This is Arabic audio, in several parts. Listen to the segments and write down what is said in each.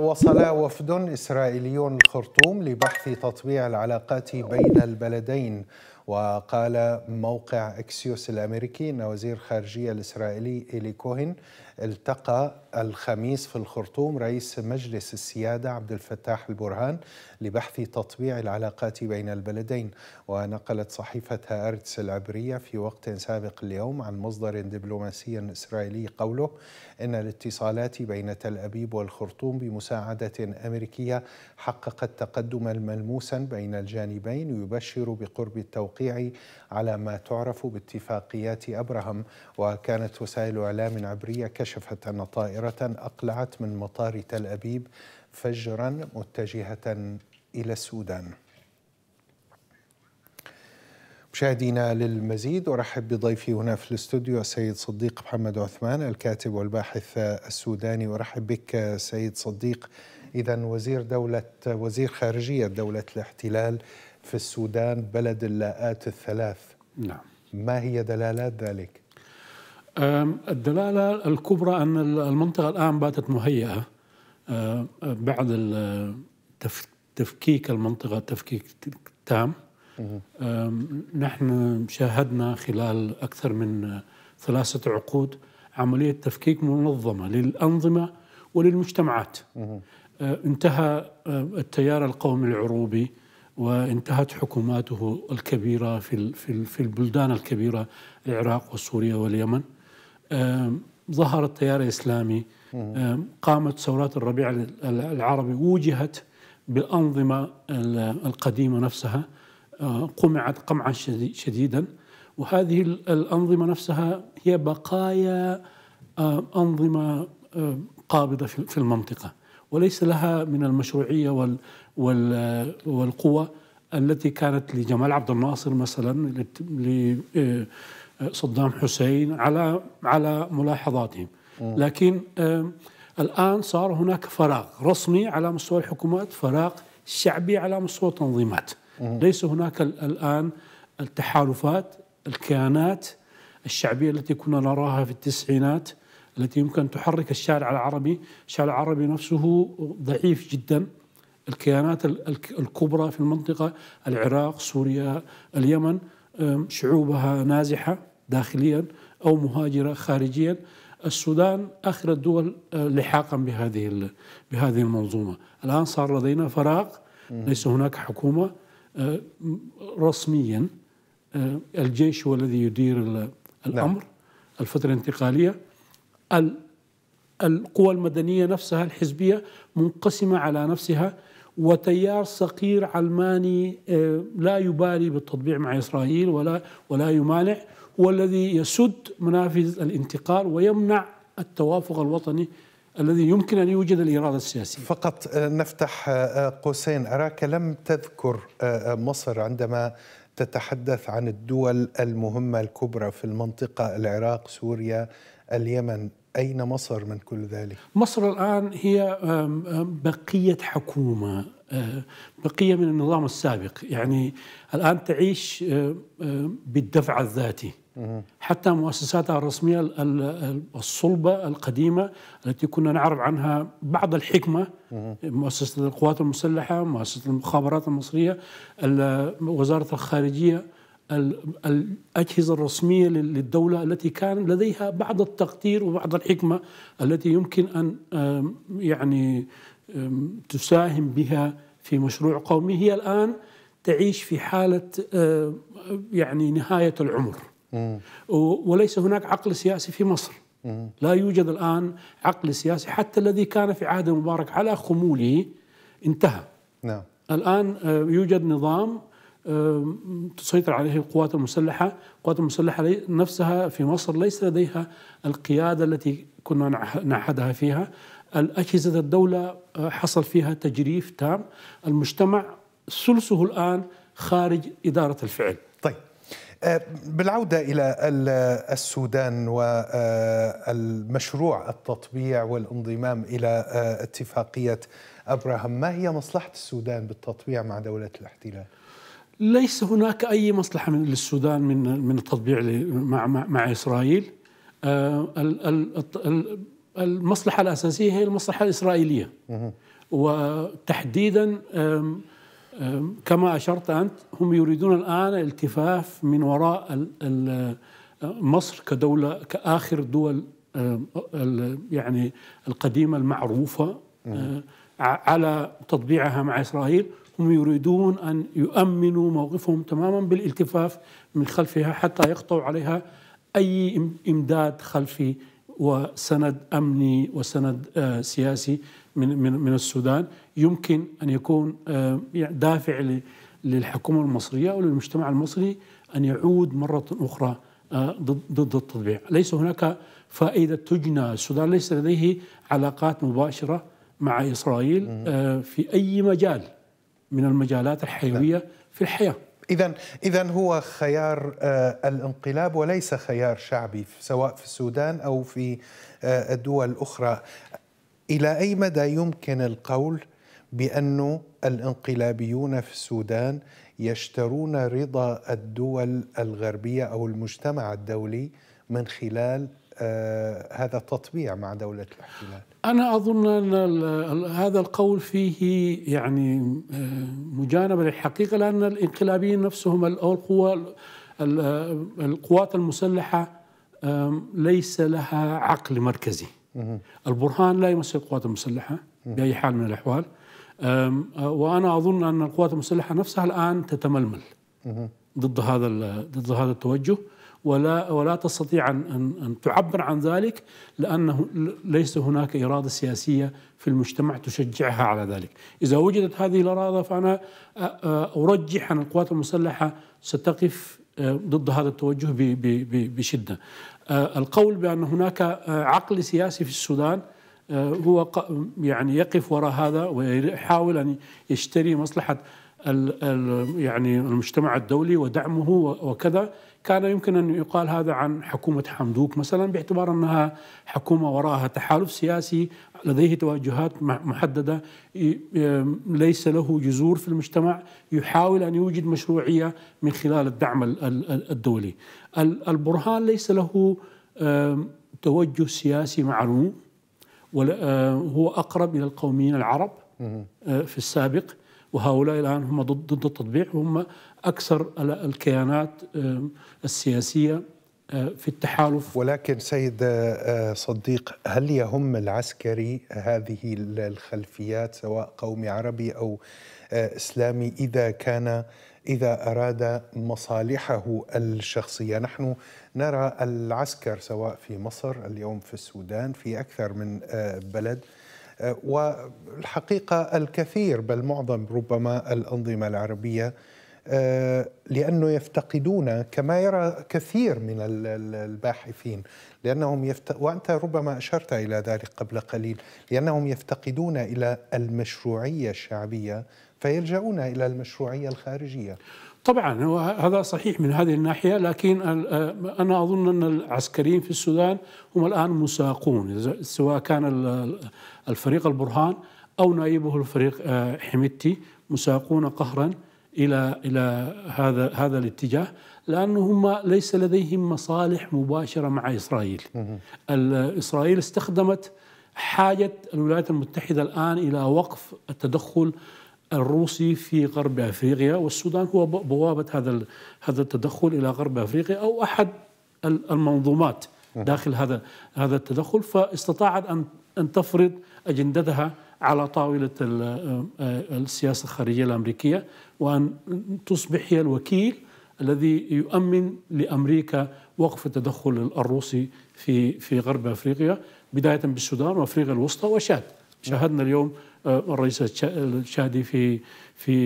وصل وفد إسرائيلي الخرطوم لبحث تطبيع العلاقات بين البلدين وقال موقع اكسيوس الامريكي ان وزير الخارجيه الاسرائيلي ايلي كوهن التقى الخميس في الخرطوم رئيس مجلس السياده عبد الفتاح البرهان لبحث تطبيع العلاقات بين البلدين ونقلت صحيفه هارتس العبريه في وقت سابق اليوم عن مصدر دبلوماسي اسرائيلي قوله ان الاتصالات بين تل ابيب والخرطوم بمساعده امريكيه حققت تقدما ملموسا بين الجانبين يبشر بقرب التوقيع التوقيع على ما تعرف باتفاقيات أبرهم وكانت وسائل إعلام عبرية كشفت أن طائرة أقلعت من مطار تل أبيب فجرا متجهة إلى السودان مشاهدينا للمزيد ارحب بضيفي هنا في الاستوديو السيد صديق محمد عثمان الكاتب والباحث السوداني ارحب بك سيد صديق اذا وزير دوله وزير خارجيه دوله الاحتلال في السودان بلد اللاءات الثلاث نعم ما هي دلالات ذلك؟ الدلالة الكبرى أن المنطقة الآن باتت مهيئة بعد تفكيك المنطقة تفكيك تام نحن شاهدنا خلال أكثر من ثلاثة عقود عملية تفكيك منظمة للأنظمة وللمجتمعات انتهى التيار القومي العروبي وانتهت حكوماته الكبيرة في في البلدان الكبيرة العراق وسوريا واليمن ظهر التيار الإسلامي قامت ثورات الربيع العربي وجهت بالأنظمة القديمة نفسها آه، قمعت قمعا شديدا وهذه الأنظمة نفسها هي بقايا أنظمة قابضة في المنطقة وليس لها من المشروعية والقوة التي كانت لجمال عبد الناصر مثلا لصدام آه، حسين على على ملاحظاتهم لكن آه، الآن صار هناك فراغ رسمي على مستوى الحكومات فراغ شعبي على مستوى التنظيمات ليس هناك الآن التحالفات الكيانات الشعبية التي كنا نراها في التسعينات التي يمكن تحرك الشارع العربي الشارع العربي نفسه ضعيف جدا الكيانات الكبرى في المنطقة العراق سوريا اليمن شعوبها نازحة داخليا أو مهاجرة خارجيا السودان آخر الدول أه، لحاقا بهذه بهذه المنظومة الآن صار لدينا فراغ ليس هناك حكومة أه، رسميا أه، الجيش هو الذي يدير نعم. الأمر الفترة الانتقالية القوى المدنيه نفسها الحزبيه منقسمه على نفسها وتيار صغير علماني آه، لا يبالي بالتطبيع مع إسرائيل ولا, ولا يمانع هو الذي يسد منافذ الانتقال ويمنع التوافق الوطني الذي يمكن ان يوجد الاراده السياسيه. فقط آه، نفتح آه، قوسين اراك لم تذكر مصر عندما تتحدث عن الدول المهمه الكبرى في المنطقه العراق، سوريا، اليمن، أين مصر من كل ذلك؟ مصر الآن هي بقية حكومة آه، بقية من النظام السابق يعني الآن تعيش بالدفع الذاتي حتى مؤسساتها الرسمية الصلبة القديمة التي كنا نعرف عنها بعض الحكمة مؤسسة القوات المسلحة مؤسسة المخابرات المصرية وزارة الخارجية الأجهزة الرسمية للدولة التي كان لديها بعض التقدير وبعض الحكمة التي يمكن أن يعني تساهم بها في مشروع قومي هي الآن تعيش في حالة يعني نهاية العمر وليس هناك عقل سياسي في مصر لا يوجد الآن عقل سياسي حتى الذي كان في عهد مبارك على خموله انتهى نعم. الآن يوجد نظام تسيطر عليه القوات المسلحة القوات المسلحة نفسها في مصر ليس لديها القيادة التي كنا نعهدها فيها الأجهزة الدولة آه، حصل فيها تجريف تام المجتمع ثلثه الآن خارج إدارة الفعل طيب آه، بالعودة إلى السودان والمشروع آه، التطبيع والانضمام إلى اتفاقية أبراهام ما هي مصلحة السودان بالتطبيع مع دولة الاحتلال؟ ليس هناك أي مصلحة من للسودان من من التطبيع مع مع إسرائيل آه، المصلحة الأساسية هي المصلحة الإسرائيلية وتحديدا كما أشرت أنت هم يريدون الآن الالتفاف من وراء مصر كدولة كآخر دول يعني القديمة المعروفة آه، على تطبيعها مع إسرائيل هم يريدون أن يؤمنوا موقفهم تماما بالالتفاف من خلفها حتى يقطعوا عليها أي إمداد خلفي وسند أمني وسند آه، سياسي من من من السودان يمكن أن يكون آه، يعني دافع للحكومة المصرية وللمجتمع المصري أن يعود مرة أخرى آه، ضد التطبيع ليس هناك فائدة تجنى السودان ليس لديه علاقات مباشرة مع إسرائيل في أي مجال من المجالات الحيويه في الحياه إذا إذا هو خيار آه، الانقلاب وليس خيار شعبي سواء في السودان أو في آه، دول أخرى إلى أي مدى يمكن القول بأن الانقلابيون في السودان يشترون رضا الدول الغربية أو المجتمع الدولي من خلال آه، هذا التطبيع مع دولة الاحتلال أنا أظن أن هذا القول فيه يعني آه، مجانبة للحقيقة لأن الانقلابيين نفسهم أو القوى آه، القوات المسلحة ليس لها عقل مركزي البرهان لا يمثل القوات المسلحة بأي حال من الأحوال آه، وأنا أظن أن القوات المسلحة نفسها الآن تتململ ضد هذا ضد هذا التوجه ولا ولا تستطيع ان ان تعبر عن ذلك لانه ليس هناك اراده سياسيه في المجتمع تشجعها على ذلك، اذا وجدت هذه الاراده فانا ارجح ان القوات المسلحه ستقف آه، ضد هذا التوجه بشده. آه، القول بان هناك آه، عقل سياسي في السودان هو يعني يقف وراء هذا ويحاول ان يشتري مصلحه يعني المجتمع الدولي ودعمه وكذا كان يمكن أن يقال هذا عن حكومة حمدوك مثلا باعتبار أنها حكومة وراءها تحالف سياسي لديه توجهات محددة ليس له جذور في المجتمع يحاول أن يوجد مشروعية من خلال الدعم الدولي البرهان ليس له توجه سياسي معلوم هو أقرب إلى القوميين العرب آه، في السابق وهؤلاء الآن هم ضد, ضد التطبيع وهم أكثر الكيانات السياسية آه، في التحالف ولكن سيد آه، صديق هل يهم العسكري هذه الخلفيات سواء قومي عربي أو آه، إسلامي إذا كان إذا أراد مصالحه الشخصية نحن نرى العسكر سواء في مصر اليوم في السودان في أكثر من بلد والحقيقة الكثير بل معظم ربما الأنظمة العربية آه، لأنه يفتقدون كما يرى كثير من الباحثين لأنهم يفت... وأنت ربما أشرت إلى ذلك قبل قليل لأنهم يفتقدون إلى المشروعية الشعبية فيلجؤون إلى المشروعية الخارجية طبعا هذا صحيح من هذه الناحية لكن آه، أنا أظن أن العسكريين في السودان هم الآن مساقون سواء كان الفريق البرهان أو نائبه الفريق آه، حميتي مساقون قهرا إلى إلى هذا هذا الاتجاه لانه هم ليس لديهم مصالح مباشرة مع إسرائيل إسرائيل استخدمت حاجة الولايات المتحدة الآن إلى وقف التدخل الروسي في غرب افريقيا والسودان هو بوابه هذا هذا التدخل الى غرب افريقيا او احد المنظومات نعم. داخل هذا هذا التدخل فاستطاعت ان ان تفرض اجندتها على طاوله آه، آه، السياسه الخارجيه الامريكيه وان تصبح هي الوكيل الذي يؤمن لامريكا وقف التدخل الروسي في في غرب افريقيا بدايه بالسودان وافريقيا الوسطى وشاد نعم. شاهدنا اليوم آه، الرئيس الشهدي في في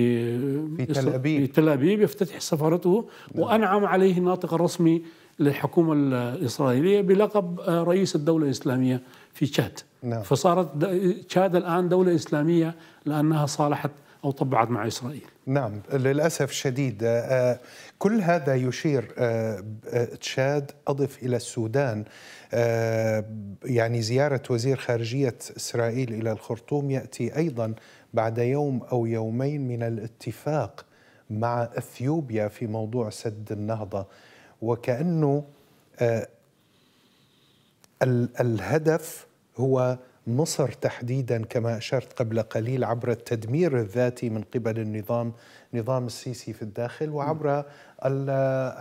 في آه، تل ابيب تل ابيب يفتتح سفارته نعم. وانعم عليه الناطق الرسمي للحكومه الاسرائيليه بلقب آه، رئيس الدوله الاسلاميه في تشاد نعم. فصارت تشاد الان دوله اسلاميه لانها صالحت أو طبعت مع إسرائيل نعم للأسف شديد آه، كل هذا يشير آه، آه، تشاد أضف إلى السودان يعني زيارة وزير خارجية إسرائيل إلى الخرطوم يأتي أيضا بعد يوم أو يومين من الاتفاق مع أثيوبيا في موضوع سد النهضة وكأنه الهدف هو مصر تحديدا كما اشرت قبل قليل عبر التدمير الذاتي من قبل النظام نظام السيسي في الداخل وعبر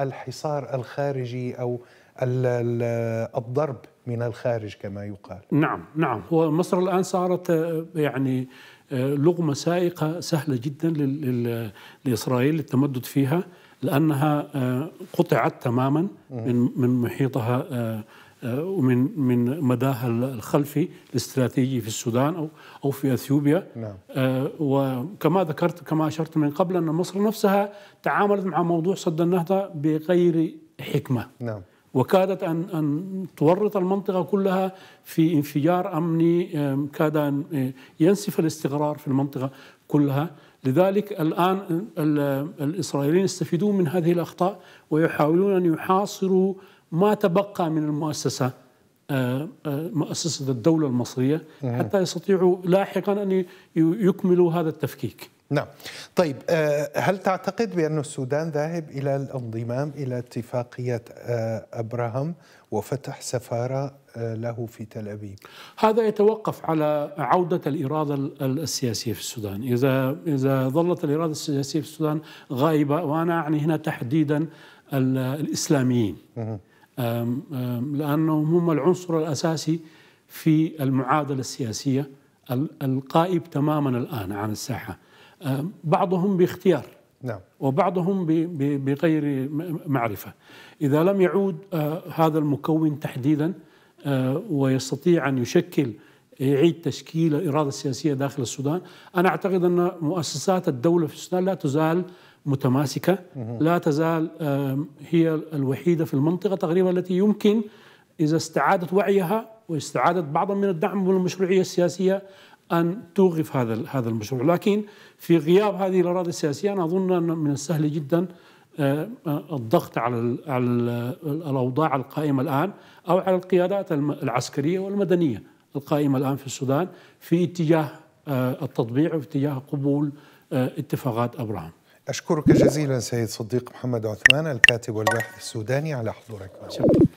الحصار الخارجي او الضرب من الخارج كما يقال نعم نعم هو مصر الان صارت آه، يعني آه، لغمه سائقه سهله جدا لاسرائيل للتمدد فيها لانها آه، قطعت تماما من من محيطها آه، ومن من مداها الخلفي الاستراتيجي في السودان او او في اثيوبيا نعم. آه، وكما ذكرت كما اشرت من قبل ان مصر نفسها تعاملت مع موضوع سد النهضه بغير حكمه نعم. وكادت ان ان تورط المنطقه كلها في انفجار امني كاد ان آه، ينسف الاستقرار في المنطقه كلها لذلك الان الاسرائيليين يستفيدون من هذه الاخطاء ويحاولون ان يحاصروا ما تبقى من المؤسسة آه، آه، مؤسسة الدولة المصرية حتى يستطيعوا لاحقا أن يكملوا هذا التفكيك نعم طيب آه، هل تعتقد بأن السودان ذاهب إلى الانضمام إلى اتفاقية أبراهام وفتح سفارة له في تل أبيب هذا يتوقف على عودة الإرادة السياسية في السودان إذا, إذا ظلت الإرادة السياسية في السودان غائبة وأنا أعني هنا تحديدا الإسلاميين لأنهم هم العنصر الأساسي في المعادلة السياسية القائب تماما الآن عن الساحة بعضهم باختيار نعم. وبعضهم بغير معرفة إذا لم يعود هذا المكون تحديدا ويستطيع أن يشكل يعيد تشكيل الإرادة السياسية داخل السودان أنا أعتقد أن مؤسسات الدولة في السودان لا تزال متماسكة لا تزال هي الوحيدة في المنطقة تقريبا التي يمكن إذا استعادت وعيها واستعادت بعضا من الدعم والمشروعية السياسية أن توقف هذا هذا المشروع لكن في غياب هذه الأراضي السياسية أنا أظن أن من السهل جدا الضغط على على الأوضاع القائمة الآن أو على القيادات العسكرية والمدنية القائمة الآن في السودان في اتجاه التطبيع وفي اتجاه قبول اتفاقات أبراهام أشكرك جزيلا سيد صديق محمد عثمان الكاتب والباحث السوداني على حضورك معنا